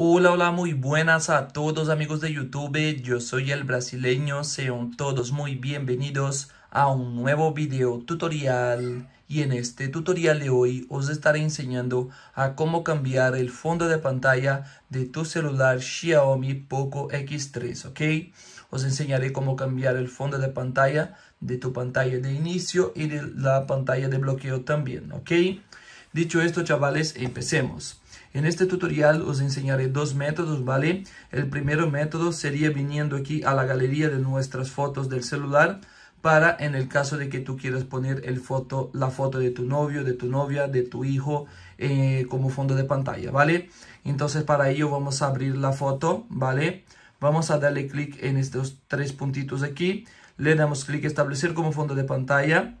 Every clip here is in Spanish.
Hola, hola, muy buenas a todos amigos de YouTube, yo soy el brasileño, sean todos muy bienvenidos a un nuevo video tutorial y en este tutorial de hoy os estaré enseñando a cómo cambiar el fondo de pantalla de tu celular Xiaomi Poco X3, ok? Os enseñaré cómo cambiar el fondo de pantalla de tu pantalla de inicio y de la pantalla de bloqueo también, ok? Dicho esto chavales, empecemos. En este tutorial os enseñaré dos métodos, ¿vale? El primero método sería viniendo aquí a la galería de nuestras fotos del celular para en el caso de que tú quieras poner la foto de tu novio, de tu novia, de tu hijo eh, como fondo de pantalla, ¿vale? Entonces para ello vamos a abrir la foto, ¿vale? Vamos a darle clic en estos tres puntitos aquí, le damos clic establecer como fondo de pantalla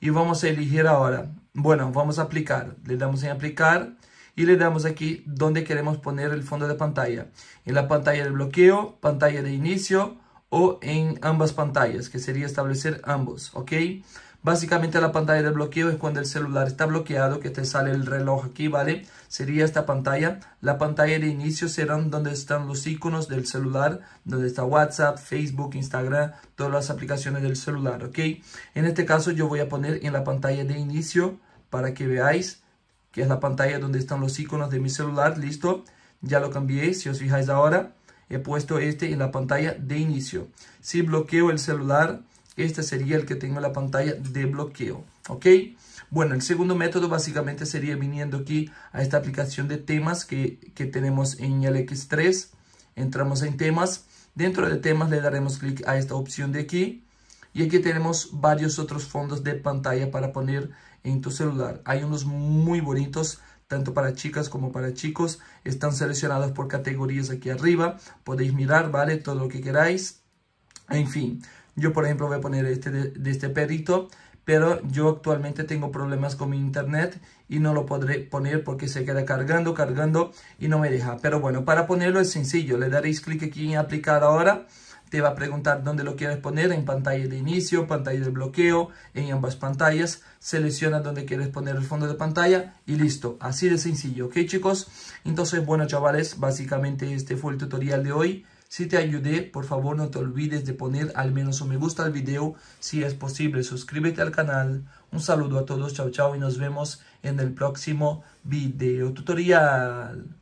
y vamos a elegir ahora, bueno, vamos a aplicar, le damos en aplicar y le damos aquí donde queremos poner el fondo de pantalla. En la pantalla de bloqueo, pantalla de inicio o en ambas pantallas, que sería establecer ambos, ¿ok? Básicamente la pantalla de bloqueo es cuando el celular está bloqueado, que te sale el reloj aquí, ¿vale? Sería esta pantalla. La pantalla de inicio serán donde están los iconos del celular, donde está WhatsApp, Facebook, Instagram, todas las aplicaciones del celular, ¿ok? En este caso yo voy a poner en la pantalla de inicio para que veáis que es la pantalla donde están los iconos de mi celular, listo, ya lo cambié, si os fijáis ahora, he puesto este en la pantalla de inicio. Si bloqueo el celular, este sería el que tengo en la pantalla de bloqueo, ¿ok? Bueno, el segundo método básicamente sería viniendo aquí a esta aplicación de temas que, tenemos en el X3. Entramos en temas. Dentro de temas le daremos clic a esta opción de aquí. Y aquí tenemos varios otros fondos de pantalla para poner en tu celular. Hay unos muy bonitos, tanto para chicas como para chicos. Están seleccionados por categorías aquí arriba. Podéis mirar, ¿vale? Todo lo que queráis. En fin, yo por ejemplo voy a poner este de, este perrito pero yo actualmente tengo problemas con mi internet y no lo podré poner porque se queda cargando, cargando y no me deja. Pero bueno, para ponerlo es sencillo, le daréis clic aquí en aplicar ahora te va a preguntar dónde lo quieres poner, en pantalla de inicio, pantalla de bloqueo, en ambas pantallas, selecciona dónde quieres poner el fondo de pantalla y listo, así de sencillo, ¿ok chicos? Entonces, bueno chavales, básicamente este fue el tutorial de hoy. Si te ayudé, por favor no te olvides de poner al menos un me gusta al video. Si es posible, suscríbete al canal. Un saludo a todos, chao chao y nos vemos en el próximo video tutorial.